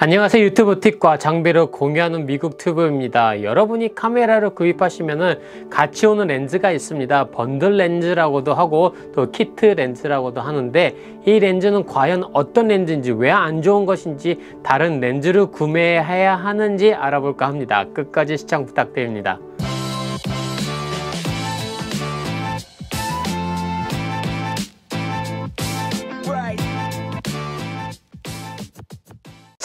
안녕하세요 유튜브 팁과 장비를 공유하는 미국 튜브입니다 여러분이 카메라를 구입하시면 같이 오는 렌즈가 있습니다 번들 렌즈라고도 하고 또 키트 렌즈라고도 하는데 이 렌즈는 과연 어떤 렌즈인지 왜 안 좋은 것인지 다른 렌즈를 구매해야 하는지 알아볼까 합니다 끝까지 시청 부탁드립니다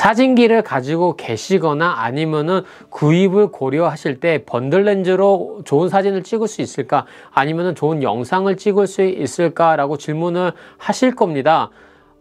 사진기를 가지고 계시거나 아니면은 구입을 고려하실 때 번들 렌즈로 좋은 사진을 찍을 수 있을까? 아니면은 좋은 영상을 찍을 수 있을까라고 질문을 하실 겁니다.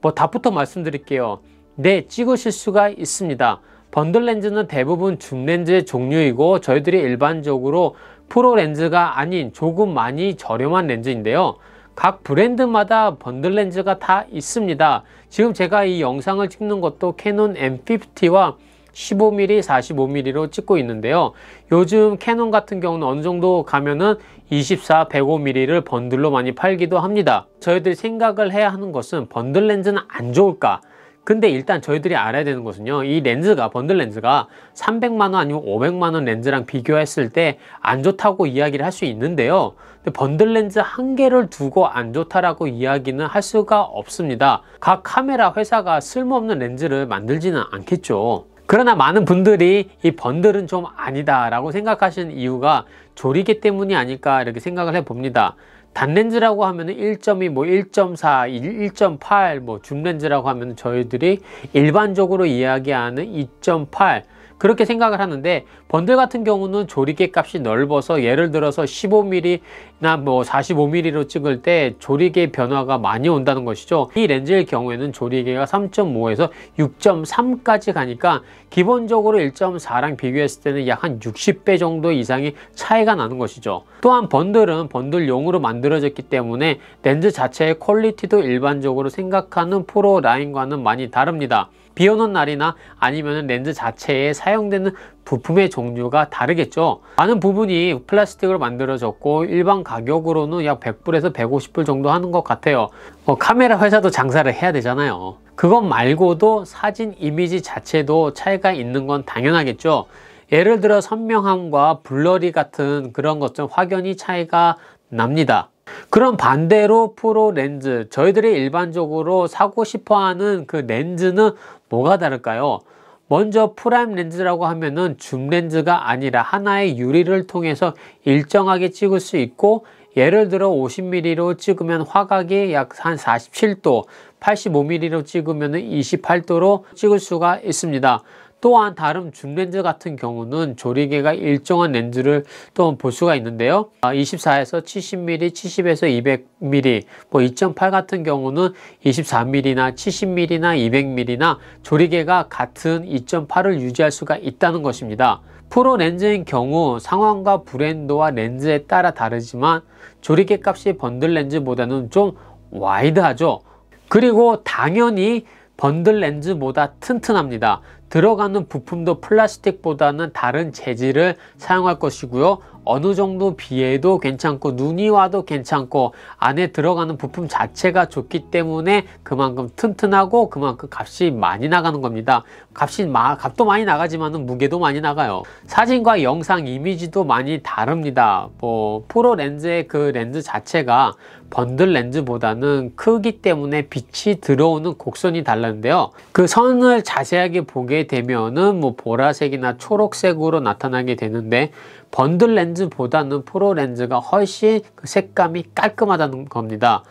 뭐 답부터 말씀드릴게요. 네, 찍으실 수가 있습니다. 번들 렌즈는 대부분 줌 렌즈의 종류이고 저희들이 일반적으로 프로 렌즈가 아닌 조금 많이 저렴한 렌즈인데요. 각 브랜드마다 번들 렌즈가 다 있습니다. 지금 제가 이 영상을 찍는 것도 캐논 M50와 15mm, 45mm로 찍고 있는데요. 요즘 캐논 같은 경우는 어느 정도 가면은 24, 105mm를 번들로 많이 팔기도 합니다. 저희들이 생각을 해야 하는 것은 번들 렌즈는 안 좋을까? 근데 일단 저희들이 알아야 되는 것은요 이 렌즈가 번들 렌즈가 300만원 아니면 500만원 렌즈랑 비교했을 때 안 좋다고 이야기를 할 수 있는데요 번들 렌즈 한 개를 두고 안 좋다라고 이야기는 할 수가 없습니다 각 카메라 회사가 쓸모없는 렌즈를 만들지는 않겠죠 그러나 많은 분들이 이 번들은 좀 아니다 라고 생각하시는 이유가 조리개 때문이 아닐까 이렇게 생각을 해봅니다 단렌즈라고 하면 1.2, 뭐 1.4, 1.8, 뭐 줌렌즈라고 하면 저희들이 일반적으로 이야기하는 2.8 그렇게 생각을 하는데 번들 같은 경우는 조리개 값이 넓어서 예를 들어서 15mm나 뭐 45mm로 찍을 때 조리개 변화가 많이 온다는 것이죠. 이 렌즈의 경우에는 조리개가 3.5에서 6.3까지 가니까 기본적으로 1.4랑 비교했을 때는 약 한 60배 정도 이상의 차이가 나는 것이죠. 또한 번들은 번들용으로 만든 만들어졌기 때문에 렌즈 자체의 퀄리티도 일반적으로 생각하는 프로 라인과는 많이 다릅니다. 비오는 날이나 아니면 렌즈 자체에 사용되는 부품의 종류가 다르겠죠 많은 부분이 플라스틱으로 만들어졌고 일반 가격으로는 약 100불에서 150불 정도 하는 것 같아요 뭐 카메라 회사도 장사를 해야 되잖아요 그것 말고도 사진 이미지 자체도 차이가 있는 건 당연하겠죠 예를 들어 선명함과 블러리 같은 그런 것좀 확연히 차이가 납니다 그럼 반대로 프로 렌즈, 저희들이 일반적으로 사고 싶어 하는 그 렌즈는 뭐가 다를까요? 먼저 프라임 렌즈라고 하면은 줌 렌즈가 아니라 하나의 유리를 통해서 일정하게 찍을 수 있고 예를 들어 50mm로 찍으면 화각이 약 한 47도, 85mm로 찍으면 28도로 찍을 수가 있습니다. 또한 다른 줌렌즈 같은 경우는 조리개가 일정한 렌즈를 또 볼 수가 있는데요. 24에서 70mm, 70에서 200mm, 뭐 2.8 같은 경우는 24mm나 70mm나 200mm나 조리개가 같은 2.8을 유지할 수가 있다는 것입니다. 프로 렌즈인 경우 상황과 브랜드와 렌즈에 따라 다르지만 조리개 값이 번들 렌즈보다는 좀 와이드하죠. 그리고 당연히 번들 렌즈보다 튼튼합니다. 들어가는 부품도 플라스틱보다는 다른 재질을 사용할 것이고요. 어느 정도 비해도 괜찮고 눈이 와도 괜찮고 안에 들어가는 부품 자체가 좋기 때문에 그만큼 튼튼하고 그만큼 값이 많이 나가는 겁니다. 값이 마, 값도 많이 나가지만 무게도 많이 나가요. 사진과 영상 이미지도 많이 다릅니다. 뭐 프로 렌즈의 그 렌즈 자체가 번들 렌즈보다는 크기 때문에 빛이 들어오는 곡선이 달랐는데요. 그 선을 자세하게 보게 되면은 뭐 보라색이나 초록색으로 나타나게 되는데 번들 렌즈보다는 프로 렌즈가 훨씬 그 색감이 깔끔하다는 겁니다.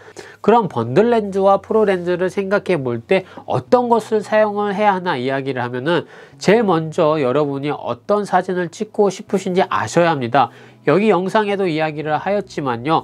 그럼 번들 렌즈와 프로 렌즈를 생각해 볼 때 어떤 것을 사용을 해야 하나 이야기를 하면은 제일 먼저 여러분이 어떤 사진을 찍고 싶으신지 아셔야 합니다. 여기 영상에도 이야기를 하였지만요.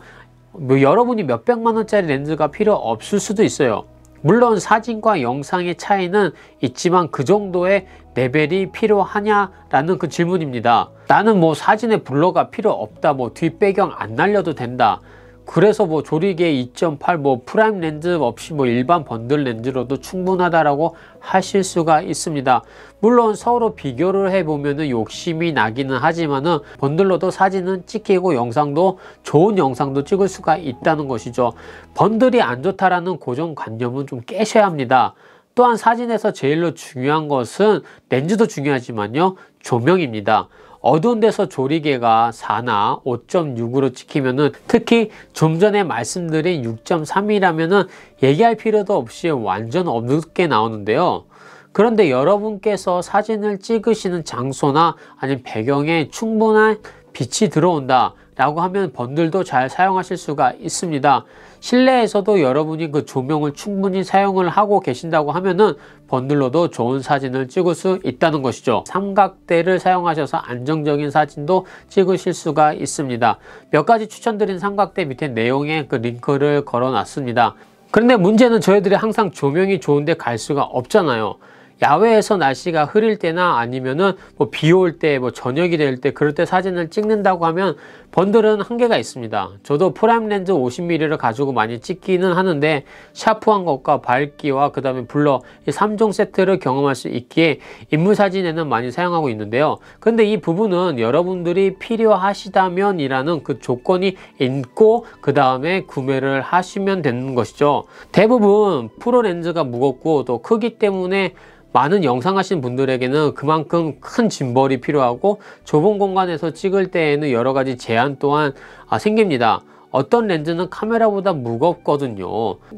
뭐 여러분이 몇백만 원짜리 렌즈가 필요 없을 수도 있어요. 물론 사진과 영상의 차이는 있지만 그 정도의 레벨이 필요하냐라는 그 질문입니다. 나는 뭐 사진에 블러가 필요 없다 뭐 뒷배경 안 날려도 된다 그래서 뭐 조리개 2.8 뭐 프라임 렌즈 없이 뭐 일반 번들 렌즈로도 충분하다라고 하실 수가 있습니다. 물론 서로 비교를 해보면은 욕심이 나기는 하지만은 번들로도 사진은 찍히고 영상도 좋은 영상도 찍을 수가 있다는 것이죠. 번들이 안 좋다라는 고정관념은 좀 깨셔야 합니다. 또한 사진에서 제일로 중요한 것은 렌즈도 중요하지만요. 조명입니다. 어두운 데서 조리개가 4나 5.6으로 찍히면은 특히 좀 전에 말씀드린 6.3이라면은 얘기할 필요도 없이 완전 어둡게 나오는데요. 그런데 여러분께서 사진을 찍으시는 장소나 아니면 배경에 충분한 빛이 들어온다 라고 하면 번들도 잘 사용하실 수가 있습니다. 실내에서도 여러분이 그 조명을 충분히 사용을 하고 계신다고 하면은 번들로도 좋은 사진을 찍을 수 있다는 것이죠. 삼각대를 사용하셔서 안정적인 사진도 찍으실 수가 있습니다. 몇 가지 추천드린 삼각대 밑에 내용의 그 링크를 걸어 놨습니다. 그런데 문제는 저희들이 항상 조명이 좋은데 갈 수가 없잖아요. 야외에서 날씨가 흐릴 때나 아니면은 뭐 비 올때뭐 뭐 저녁이 될 때 그럴 때 사진을 찍는다고 하면 번들은 한계가 있습니다 저도 프라임 렌즈 50mm를 가지고 많이 찍기는 하는데 샤프한 것과 밝기와 그 다음에 블러 이 3종 세트를 경험할 수 있기에 인물 사진에는 많이 사용하고 있는데요 근데 이 부분은 여러분들이 필요하시다면 이라는 그 조건이 있고 그 다음에 구매를 하시면 되는 것이죠 대부분 프로 렌즈가 무겁고 또 크기 때문에 많은 영상 하신 분들에게는 그만큼 큰 짐벌이 필요하고 좁은 공간에서 찍을 때에는 여러 가지 제한 또한 아, 생깁니다. 어떤 렌즈는 카메라보다 무겁거든요.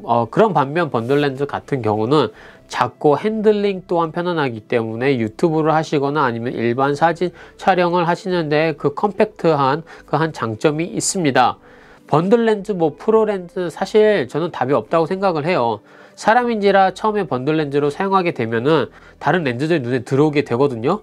어, 그런 반면 번들 렌즈 같은 경우는 작고 핸들링 또한 편안하기 때문에 유튜브를 하시거나 아니면 일반 사진 촬영을 하시는데 그 컴팩트한 그 한 장점이 있습니다. 번들 렌즈 뭐 프로 렌즈 사실 저는 답이 없다고 생각을 해요. 사람인지라 처음에 번들 렌즈로 사용하게 되면은 다른 렌즈들 이 눈에 들어오게 되거든요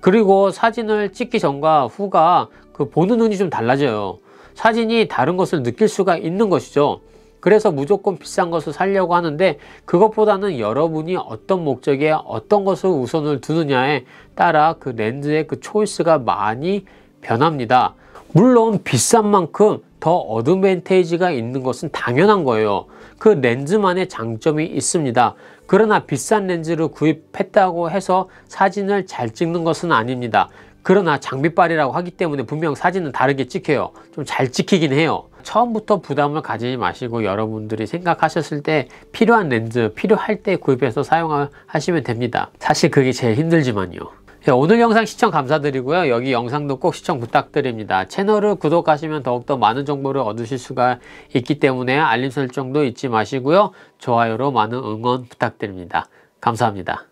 그리고 사진을 찍기 전과 후가 그 보는 눈이 좀 달라져요 사진이 다른 것을 느낄 수가 있는 것이죠 그래서 무조건 비싼 것을 살려고 하는데 그것보다는 여러분이 어떤 목적에 어떤 것을 우선을 두느냐에 따라 그 렌즈의 그 초이스가 많이 변합니다 물론 비싼 만큼 더 어드밴테이지가 있는 것은 당연한 거예요 그 렌즈만의 장점이 있습니다. 그러나 비싼 렌즈를 구입했다고 해서 사진을 잘 찍는 것은 아닙니다. 그러나 장비빨이라고 하기 때문에 분명 사진은 다르게 찍혀요. 좀 잘 찍히긴 해요. 처음부터 부담을 가지지 마시고 여러분들이 생각하셨을 때 필요한 렌즈 필요할 때 구입해서 사용하시면 됩니다. 사실 그게 제일 힘들지만요. 예, 오늘 영상 시청 감사드리고요. 여기 영상도 꼭 시청 부탁드립니다. 채널을 구독하시면 더욱더 많은 정보를 얻으실 수가 있기 때문에 알림 설정도 잊지 마시고요. 좋아요로 많은 응원 부탁드립니다. 감사합니다.